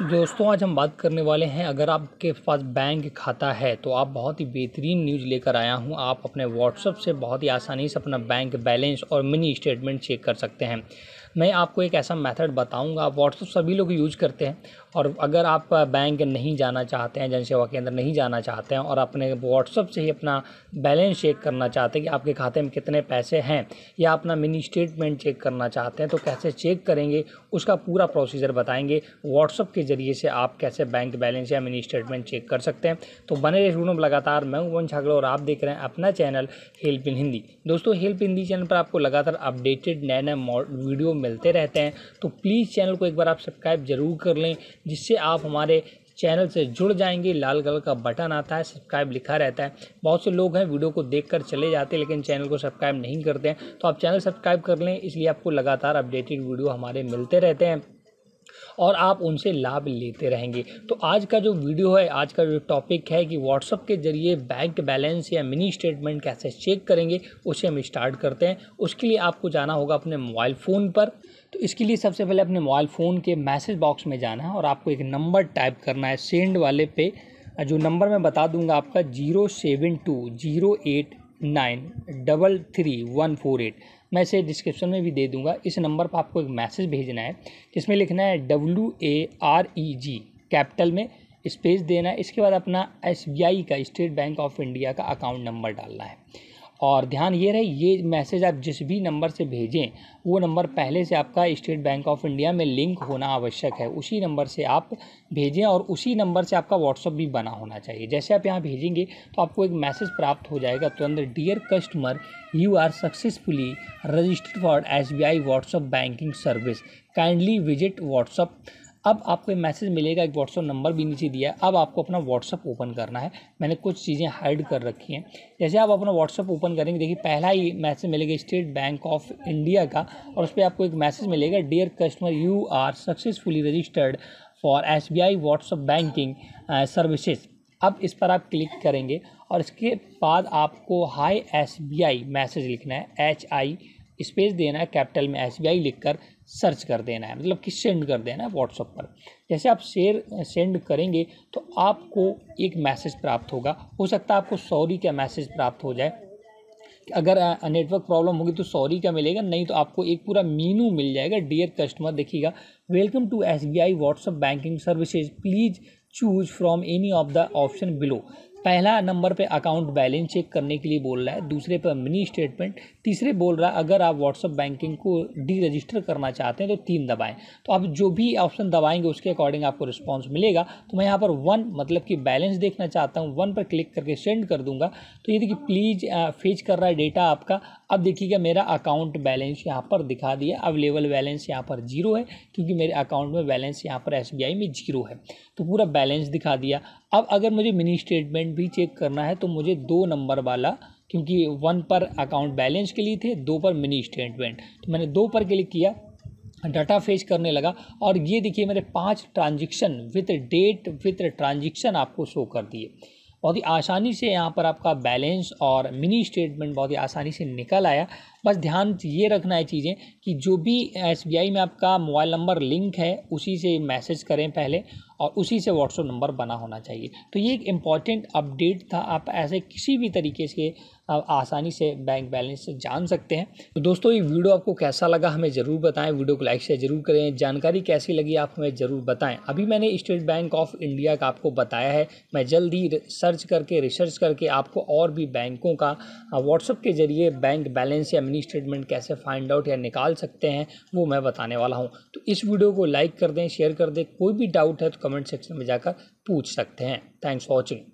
दोस्तों आज हम बात करने वाले हैं अगर आपके पास बैंक खाता है तो आप बहुत ही बेहतरीन न्यूज़ लेकर आया हूं आप अपने व्हाट्सअप से बहुत ही आसानी से अपना बैंक बैलेंस और मिनी स्टेटमेंट चेक कर सकते हैं मैं आपको एक ऐसा मेथड बताऊंगा व्हाट्सअप सभी लोग यूज़ करते हैं और अगर आप बैंक नहीं जाना चाहते हैं जनसेवा केंद्र नहीं जाना चाहते हैं और अपने व्हाट्सअप से ही अपना बैलेंस चेक करना चाहते हैं कि आपके खाते में कितने पैसे हैं या अपना मिनी स्टेटमेंट चेक करना चाहते हैं तो कैसे चेक करेंगे उसका पूरा प्रोसीजर बताएंगे व्हाट्सअप के ज़रिए से आप कैसे बैंक बैलेंस या मिनी स्टेटमेंट चेक कर सकते हैं तो बने रहे स्टूडेंट लगातार मैं उमन छागल और आप देख रहे हैं अपना चैनल हेल्प इन हिंदी दोस्तों हेल्प हिंदी चैनल पर आपको लगातार अपडेटेड नए नए वीडियो मिलते रहते हैं तो प्लीज़ चैनल को एक बार आप सब्सक्राइब ज़रूर कर लें जिससे आप हमारे चैनल से जुड़ जाएंगे लाल कलर का बटन आता है सब्सक्राइब लिखा रहता है बहुत से लोग हैं वीडियो को देखकर चले जाते हैं लेकिन चैनल को सब्सक्राइब नहीं करते हैं तो आप चैनल सब्सक्राइब कर लें इसलिए आपको लगातार अपडेटेड वीडियो हमारे मिलते रहते हैं और आप उनसे लाभ लेते रहेंगे तो आज का जो वीडियो है आज का जो टॉपिक है कि व्हाट्सअप के जरिए बैंक बैलेंस या मिनी स्टेटमेंट कैसे चेक करेंगे उसे हम स्टार्ट करते हैं उसके लिए आपको जाना होगा अपने मोबाइल फ़ोन पर तो इसके लिए सबसे पहले अपने मोबाइल फ़ोन के मैसेज बॉक्स में जाना है और आपको एक नंबर टाइप करना है सेंड वाले पे जो नंबर मैं बता दूंगा आपका zero seven two zero eight nine double three one four eight मैं इसे डिस्क्रिप्शन में भी दे दूंगा इस नंबर पर आपको एक मैसेज भेजना है जिसमें लिखना है W A R E G capital में स्पेस देना है इसके बाद अपना एस बी आई का स्टेट बैंक ऑफ इंडिया का अकाउंट नंबर डालना है और ध्यान ये रहे ये मैसेज आप जिस भी नंबर से भेजें वो नंबर पहले से आपका स्टेट बैंक ऑफ इंडिया में लिंक होना आवश्यक है उसी नंबर से आप भेजें और उसी नंबर से आपका व्हाट्सअप भी बना होना चाहिए जैसे आप यहाँ भेजेंगे तो आपको एक मैसेज प्राप्त हो जाएगा तुरंत dear customer you are successfully registered for S B I WhatsApp banking service kindly visit WhatsApp अब आपको एक मैसेज मिलेगा एक व्हाट्सअप नंबर भी नीचे दिया है अब आपको अपना व्हाट्सअप ओपन करना है मैंने कुछ चीज़ें हाइड कर रखी हैं जैसे आप अपना व्हाट्सअप ओपन करेंगे देखिए पहला ही मैसेज मिलेगा स्टेट बैंक ऑफ इंडिया का और उस पर आपको एक मैसेज मिलेगा dear customer you are successfully registered for S B I WhatsApp banking services अब इस पर आप क्लिक करेंगे और इसके बाद आपको hi S B I message लिखना है एच आई स्पेस देना है कैपिटल में एस लिख कर सर्च कर देना है मतलब कि सेंड कर देना है व्हाट्सअप पर जैसे आप शेयर सेंड करेंगे तो आपको एक मैसेज प्राप्त होगा हो सकता है आपको सॉरी का मैसेज प्राप्त हो जाए अगर नेटवर्क प्रॉब्लम होगी तो सॉरी का मिलेगा नहीं तो आपको एक पूरा मीनू मिल जाएगा डियर कस्टमर देखिएगा welcome to S B I WhatsApp banking services please choose from any of the option below पहला नंबर पे अकाउंट बैलेंस चेक करने के लिए बोल रहा है दूसरे पर मिनी स्टेटमेंट तीसरे बोल रहा है अगर आप व्हाट्सअप बैंकिंग को डी रजिस्टर करना चाहते हैं तो तीन दबाएं तो आप जो भी ऑप्शन दबाएंगे उसके अकॉर्डिंग आपको रिस्पॉन्स मिलेगा तो मैं यहाँ पर वन मतलब कि बैलेंस देखना चाहता हूँ वन पर क्लिक करके सेंड कर दूंगा तो ये देखिए प्लीज़ फेच कर रहा है डेटा आपका अब देखिएगा मेरा अकाउंट बैलेंस यहाँ पर दिखा दिया अवेलेबल बैलेंस यहाँ पर जीरो है क्योंकि मेरे अकाउंट में बैलेंस यहाँ पर एस में जीरो है तो पूरा बैलेंस दिखा दिया अब अगर मुझे मिनी स्टेटमेंट भी चेक करना है तो मुझे दो नंबर वाला क्योंकि वन पर अकाउंट बैलेंस के लिए थे दो पर मिनी स्टेटमेंट तो मैंने दो पर क्लिक किया डाटा फेस करने लगा और ये देखिए मेरे पांच transaction with date with transaction आपको शो कर दिए बहुत ही आसानी से यहाँ पर आपका बैलेंस और मिनी स्टेटमेंट बहुत ही आसानी से निकल आया बस ध्यान ये रखना है चीज़ें कि जो भी एस में आपका मोबाइल नंबर लिंक है उसी से मैसेज करें पहले और उसी से व्हाट्सअप नंबर बना होना चाहिए तो ये एक इम्पॉर्टेंट अपडेट था आप ऐसे किसी भी तरीके से आसानी से बैंक बैलेंस जान सकते हैं तो दोस्तों ये वीडियो आपको कैसा लगा हमें ज़रूर बताएं वीडियो को लाइक शेयर जरूर करें जानकारी कैसी लगी आप हमें ज़रूर बताएं अभी मैंने स्टेट बैंक ऑफ इंडिया का आपको बताया है मैं जल्द ही सर्च करके रिसर्च करके आपको और भी बैंकों का व्हाट्सअप के जरिए बैंक बैलेंस या मिनी स्टेटमेंट कैसे फाइंड आउट या निकाल सकते हैं वो मैं बताने वाला हूँ तो इस वीडियो को लाइक कर दें शेयर कर दें कोई भी डाउट है तो कमेंट सेक्शन में जाकर पूछ सकते हैं थैंक्स फॉर वॉचिंग